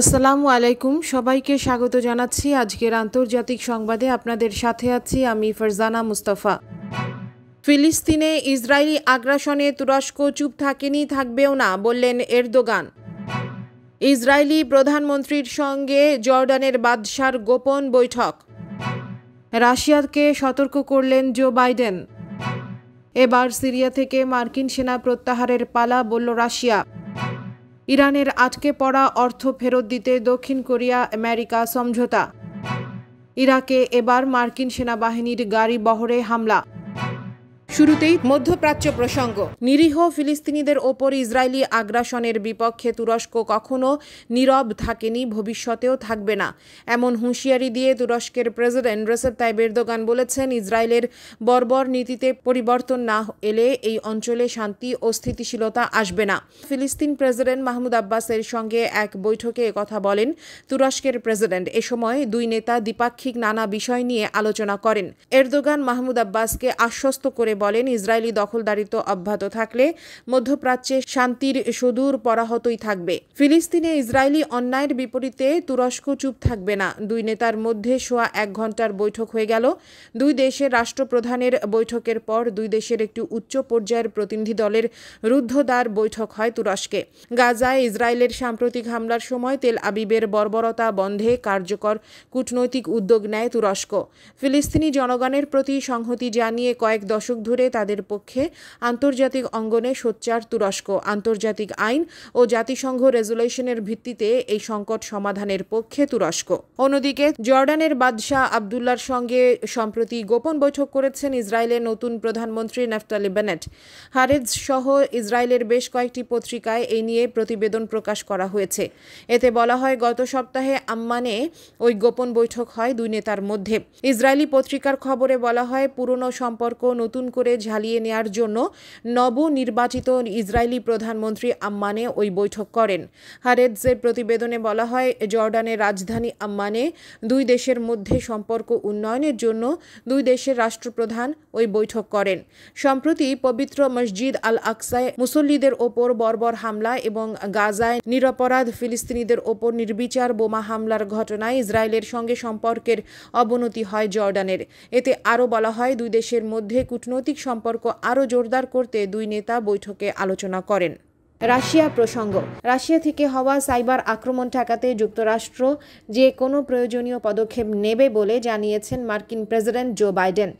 আসসালামু আলাইকুম সবাইকে স্বাগত জানাচ্ছি আজকের আন্তর্জাতিক সংবাদে আপনাদের সাথে আছি আমি ফরজানা মুস্তাফা ফিলিস্তিনে ইসরায়েলি আগ্রাসনে তুরস্ক চুপ থাকেনি থাকবেও না বললেন এরদোগান ইসরায়েলি প্রধানমন্ত্রীর সঙ্গে জর্ডানের বাদশার গোপন বৈঠক রাশিয়াকে সতর্ক করলেন জো বাইডেন এবার সিরিয়া থেকে মার্কিন সেনা প্রত্যাহারের পালা বলল রাশিয়া ইরানের আটকে পড়া অর্থ ফেরত দিতে দক্ষিণ কোরিয়া আমেরিকা সমঝোতা ইরাকে এবার মার্কিন সেনাবাহিনীর গাড়ি বহরে হামলা শুরুতেই মধ্যপ্রাচ্য প্রসঙ্গ নিরীহ ফিলিস্তিনিদের ওপর ইসরায়েলি আগ্রাসনের বিপক্ষে তুরস্ক কখনো নীরব থাকেনি ভবিষ্যতেও থাকবে না এমন হুঁশিয়ারি দিয়ে তুরস্কের প্রেসিডেন্ট রেসেদ তাই বেরদোগান বলেছেন ইসরায়েলের বর্বর নীতিতে পরিবর্তন না এলে এই অঞ্চলে শান্তি ও স্থিতিশীলতা আসবে না ফিলিস্তিন প্রেসিডেন্ট মাহমুদ আব্বাসের সঙ্গে এক বৈঠকে কথা বলেন তুরস্কের প্রেসিডেন্ট এ সময় দুই নেতা দ্বিপাক্ষিক নানা বিষয় নিয়ে আলোচনা করেন এরদোগান মাহমুদ আব্বাসকে আশ্বস্ত করে বলেন ইসরায়েলি দখলদারিত্ব অব্যাহত থাকলে মধ্যপ্রাচ্যে শান্তির সুদূর পরাহতই থাকবে ফিলিস্তিনে ইসরায়েলি অন্যায়ের বিপরীতে তুরস্ক চুপ থাকবে না দুই নেতার মধ্যে সোয়া এক ঘন্টার বৈঠক হয়ে গেল দুই দেশের রাষ্ট্রপ্রধানের বৈঠকের পর দুই দেশের একটি উচ্চ পর্যায়ের প্রতিনিধি দলের রুদ্ধদ্বার বৈঠক হয় তুরস্কে গাজায় ইসরায়েলের সাম্প্রতিক হামলার সময় তেল আবিবের বর্বরতা বন্ধে কার্যকর কূটনৈতিক উদ্যোগ নেয় তুরস্ক ফিলিস্তিনি জনগণের প্রতি সংহতি জানিয়ে কয়েক দশক ধরে ধরে তাদের পক্ষে আন্তর্জাতিক অঙ্গনে সোচ্চার তুরস্ক আন্তর্জাতিক আইন ও জাতিসংঘ রেজুলেশনের ভিত্তিতে এই সংকট সমাধানের পক্ষে তুরস্ক অন্যদিকে জর্ডানের বাদশাহ আবদুল্লার সঙ্গে সম্প্রতি গোপন বৈঠক করেছেন ইসরায়েলের নতুন প্রধানমন্ত্রী নেফতালি বেনেট হারেজ সহ ইসরায়েলের বেশ কয়েকটি পত্রিকায় এই নিয়ে প্রতিবেদন প্রকাশ করা হয়েছে এতে বলা হয় গত সপ্তাহে আম্মানে ওই গোপন বৈঠক হয় দুই নেতার মধ্যে ইসরায়েলি পত্রিকার খবরে বলা হয় পুরনো সম্পর্ক নতুন করে করে ঝালিয়ে নেয়ার জন্য নবনির্বাচিত ইসরায়েলি প্রধানমন্ত্রী আম্মানে ওই বৈঠক করেন হারেজের প্রতিবেদনে বলা হয় জর্ডানের রাজধানী আম্মানে দুই দেশের মধ্যে সম্পর্ক উন্নয়নের জন্য দুই দেশের রাষ্ট্রপ্রধান ওই বৈঠক করেন সম্প্রতি পবিত্র মসজিদ আল আকসায় মুসল্লিদের ওপর বর্বর হামলা এবং গাজায় নিরপরাধ ফিলিস্তিনিদের ওপর নির্বিচার বোমা হামলার ঘটনায় ইসরায়েলের সঙ্গে সম্পর্কের অবনতি হয় জর্ডানের এতে আরও বলা হয় দুই দেশের মধ্যে কূটনৈতিক দ্বিপাক্ষিক সম্পর্ক আরও জোরদার করতে দুই নেতা বৈঠকে আলোচনা করেন রাশিয়া প্রসঙ্গ রাশিয়া থেকে হওয়া সাইবার আক্রমণ ঠেকাতে যুক্তরাষ্ট্র যে কোনো প্রয়োজনীয় পদক্ষেপ নেবে বলে জানিয়েছেন মার্কিন প্রেসিডেন্ট জো বাইডেন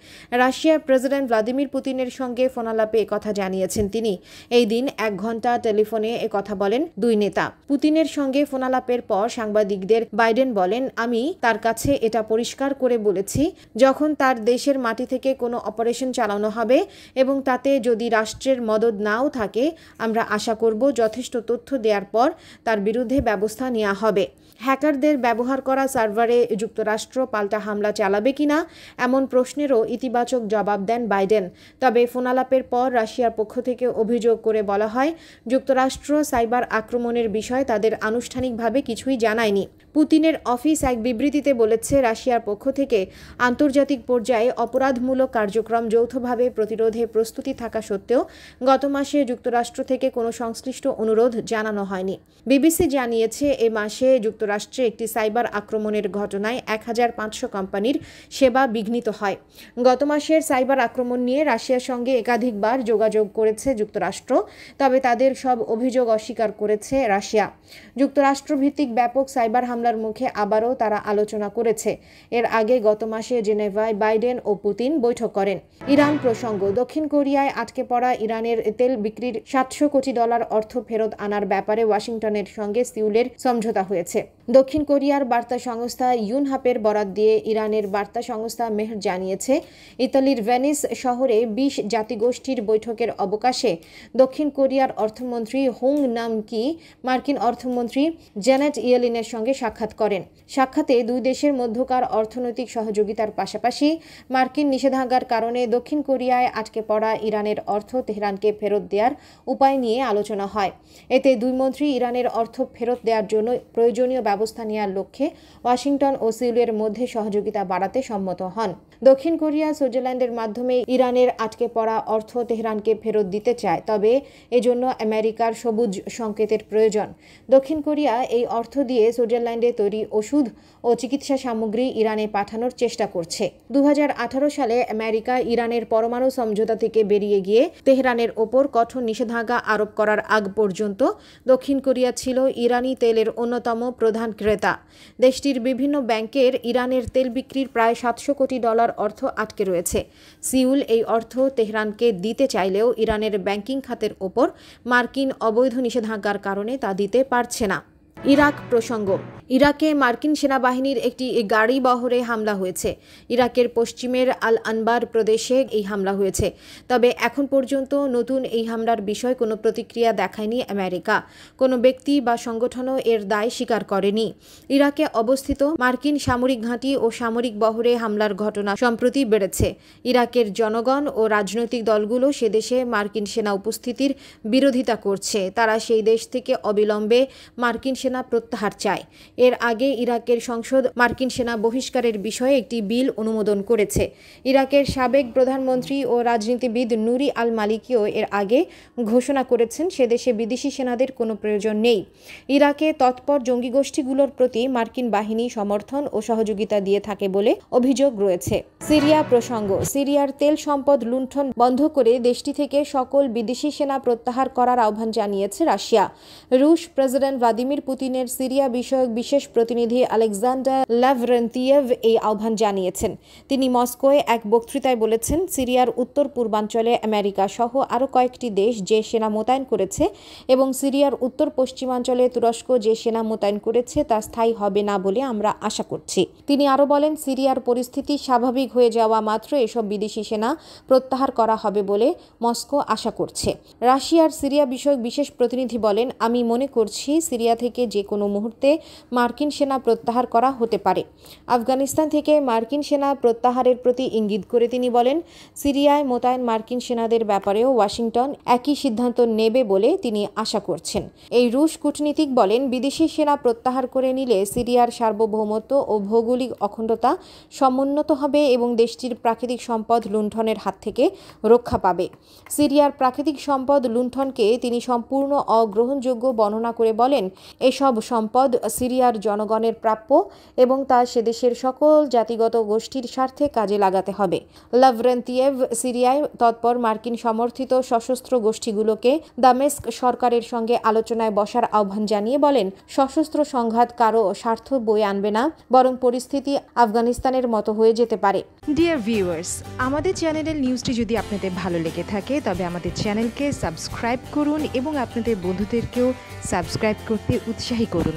রাশিয়ার প্রেসিডেন্ট ভ্লাদিমির পুতিনের সঙ্গে ফোনালাপে কথা জানিয়েছেন তিনি এই দিন এক ঘন্টা টেলিফোনে কথা বলেন দুই নেতা পুতিনের সঙ্গে ফোনালাপের পর সাংবাদিকদের বাইডেন বলেন আমি তার কাছে এটা পরিষ্কার করে বলেছি যখন তার দেশের মাটি থেকে কোনো অপারেশন চালানো হবে এবং তাতে যদি রাষ্ট্রের মদত নাও থাকে আমরা আশা করব করব যথেষ্ট তথ্য দেওয়ার পর তার বিরুদ্ধে ব্যবস্থা নেওয়া হবে হ্যাকারদের ব্যবহার করা সার্ভারে যুক্তরাষ্ট্র পাল্টা হামলা চালাবে কিনা এমন প্রশ্নেরও ইতিবাচক জবাব দেন বাইডেন তবে ফোনালাপের পর রাশিয়ার পক্ষ থেকে অভিযোগ করে বলা হয় যুক্তরাষ্ট্র সাইবার আক্রমণের বিষয়ে তাদের আনুষ্ঠানিকভাবে কিছুই জানায়নি পুতিনের অফিস এক বিবৃতিতে বলেছে রাশিয়ার পক্ষ থেকে আন্তর্জাতিক পর্যায়ে অপরাধমূলক কার্যক্রম যৌথভাবে প্রতিরোধে প্রস্তুতি থাকা সত্ত্বেও গত মাসে যুক্তরাষ্ট্র থেকে কোনো সংস্থা সংশ্লিষ্ট অনুরোধ জানানো হয়নি বিবিসি জানিয়েছে এ মাসে যুক্তরাষ্ট্রে একটি সাইবার আক্রমণের ঘটনায় এক হাজার পাঁচশো কোম্পানির সেবা বিঘ্নিত হয় গত মাসের সাইবার আক্রমণ নিয়ে রাশিয়ার সঙ্গে একাধিকবার যোগাযোগ করেছে যুক্তরাষ্ট্র তবে তাদের সব অভিযোগ অস্বীকার করেছে রাশিয়া যুক্তরাষ্ট্রভিত্তিক ব্যাপক সাইবার হামলার মুখে আবারও তারা আলোচনা করেছে এর আগে গত মাসে জেনেভায় বাইডেন ও পুতিন বৈঠক করেন ইরান প্রসঙ্গ দক্ষিণ কোরিয়ায় আটকে পড়া ইরানের তেল বিক্রির সাতশো কোটি ডলার অর্থ ফেরত আনার ব্যাপারে ওয়াশিংটনের সঙ্গে সিউলের সমঝোতা হয়েছে দক্ষিণ কোরিয়ার বার্তা সংস্থা ইউনহাপের বরাত দিয়ে ইরানের বার্তা সংস্থা মেহর জানিয়েছে ইতালির ভেনিস শহরে বিশ জাতিগোষ্ঠীর বৈঠকের অবকাশে দক্ষিণ কোরিয়ার অর্থমন্ত্রী হুং নাম কি মার্কিন অর্থমন্ত্রী জ্যানেট ইয়েলিনের সঙ্গে সাক্ষাৎ করেন সাক্ষাতে দুই দেশের মধ্যকার অর্থনৈতিক সহযোগিতার পাশাপাশি মার্কিন নিষেধাজ্ঞার কারণে দক্ষিণ কোরিয়ায় আটকে পড়া ইরানের অর্থ তেহরানকে ফেরত দেওয়ার উপায় নিয়ে আলোচনা হয় এতে দুই মন্ত্রী ইরানের অর্থ ফেরত দেওয়ার জন্য প্রয়োজনীয় ব্যবস্থা নেওয়ার লক্ষ্যে ওয়াশিংটন ও সিউলের মধ্যে সহযোগিতা বাড়াতে সম্মত হন দক্ষিণ কোরিয়া সুইজারল্যান্ডের মাধ্যমে ইরানের আটকে পড়া অর্থ তেহরানকে ফেরত দিতে চায় তবে এজন্য আমেরিকার সবুজ সংকেতের প্রয়োজন দক্ষিণ কোরিয়া এই অর্থ দিয়ে সুইজারল্যান্ডে তৈরি ওষুধ ও চিকিৎসা সামগ্রী ইরানে পাঠানোর চেষ্টা করছে দু সালে আমেরিকা ইরানের পরমাণু সমঝোতা থেকে বেরিয়ে গিয়ে তেহরানের ওপর কঠোর নিষেধাজ্ঞা আরোপ করার আগ পর্যন্ত দক্ষিণ কোরিয়া ছিল ইরানি তেলের অন্যতম প্রধান প্রধান ক্রেতা দেশটির বিভিন্ন ব্যাংকের ইরানের তেল বিক্রির প্রায় সাতশো কোটি ডলার অর্থ আটকে রয়েছে সিউল এই অর্থ তেহরানকে দিতে চাইলেও ইরানের ব্যাংকিং খাতের ওপর মার্কিন অবৈধ নিষেধাজ্ঞার কারণে তা দিতে পারছে না ইরাক প্রসঙ্গ ইরাকে মার্কিন সেনাবাহিনীর একটি গাড়ি বহরে হামলা হয়েছে ইরাকের পশ্চিমের আল আনবার প্রদেশে এই হামলা হয়েছে তবে এখন পর্যন্ত নতুন এই হামলার বিষয়ে কোনো প্রতিক্রিয়া দেখায়নি আমেরিকা কোনো ব্যক্তি বা সংগঠনও এর দায় স্বীকার করেনি ইরাকে অবস্থিত মার্কিন সামরিক ঘাঁটি ও সামরিক বহরে হামলার ঘটনা সম্প্রতি বেড়েছে ইরাকের জনগণ ও রাজনৈতিক দলগুলো সেদেশে মার্কিন সেনা উপস্থিতির বিরোধিতা করছে তারা সেই দেশ থেকে অবিলম্বে মার্কিন সেনা প্রত্যাহার চায় এর আগে ইরাকের সংসদ মার্কিন সেনা বহিষ্কারের বিষয়ে একটি বিল অনুমোদন করেছে ইরাকের সাবেক প্রধানমন্ত্রী ও রাজনীতিবিদ নুরি আল মালিকিও এর আগে ঘোষণা করেছেন সে দেশে বিদেশি সেনাদের কোনো প্রয়োজন নেই ইরাকে তৎপর জঙ্গি গোষ্ঠীগুলোর প্রতি মার্কিন বাহিনী সমর্থন ও সহযোগিতা দিয়ে থাকে বলে অভিযোগ রয়েছে সিরিয়া প্রসঙ্গ সিরিয়ার তেল সম্পদ লুণ্ঠন বন্ধ করে দেশটি থেকে সকল বিদেশি সেনা প্রত্যাহার করার আহ্বান জানিয়েছে রাশিয়া রুশ প্রেসিডেন্ট ভ্লাদিমির পুতিনের সিরিয়া বিষয়ক বিশেষ প্রতিনিধি আলেকজান্ডার ল্যাভরেন্তিয়েভ এই আহ্বান জানিয়েছেন তিনি মস্কোয় এক বক্তৃতায় বলেছেন সিরিয়ার উত্তর পূর্বাঞ্চলে আমেরিকা সহ আরও কয়েকটি দেশ যে সেনা মোতায়েন করেছে এবং সিরিয়ার উত্তর পশ্চিমাঞ্চলে তুরস্ক যে সেনা মোতায়েন করেছে তা স্থায়ী হবে না বলে আমরা আশা করছি তিনি আরও বলেন সিরিয়ার পরিস্থিতি স্বাভাবিক হয়ে যাওয়া মাত্র এসব বিদেশি সেনা প্রত্যাহার করা হবে বলে মস্কো আশা করছে রাশিয়ার সিরিয়া বিষয়ক বিশেষ প্রতিনিধি বলেন আমি মনে করছি সিরিয়া থেকে যে কোনো মুহূর্তে মার্কিন সেনা প্রত্যাহার করা হতে পারে আফগানিস্তান থেকে মার্কিন সেনা প্রত্যাহারের প্রতি ইঙ্গিত করে তিনি বলেন সিরিয়ায় মোতায়েন মার্কিন সেনাদের ব্যাপারেও ওয়াশিংটন একই সিদ্ধান্ত নেবে বলে তিনি আশা করছেন এই রুশ কূটনীতিক বলেন বিদেশি সেনা প্রত্যাহার করে নিলে সিরিয়ার সার্বভৌমত্ব ও ভৌগোলিক অখণ্ডতা সমুন্নত হবে এবং দেশটির প্রাকৃতিক সম্পদ লুণ্ঠনের হাত থেকে রক্ষা পাবে সিরিয়ার প্রাকৃতিক সম্পদ লুণ্ঠনকে তিনি সম্পূর্ণ অগ্রহণযোগ্য বর্ণনা করে বলেন এসব সম্পদ সিরিয়া রাশিয়ার জনগণের প্রাপ্য এবং তা সেদেশের সকল জাতিগত গোষ্ঠীর স্বার্থে কাজে লাগাতে হবে লাভরেন্তিয়েভ সিরিয়ায় তৎপর মার্কিন সমর্থিত সশস্ত্র গোষ্ঠীগুলোকে দামেস্ক সরকারের সঙ্গে আলোচনায় বসার আহ্বান জানিয়ে বলেন সশস্ত্র সংঘাত কারো স্বার্থ বয়ে আনবে না বরং পরিস্থিতি আফগানিস্তানের মতো হয়ে যেতে পারে ডিয়ার ভিউয়ার্স আমাদের চ্যানেলের নিউজটি যদি আপনাদের ভালো লেগে থাকে তবে আমাদের চ্যানেলকে সাবস্ক্রাইব করুন এবং আপনাদের বন্ধুদেরকেও সাবস্ক্রাইব করতে উৎসাহী করুন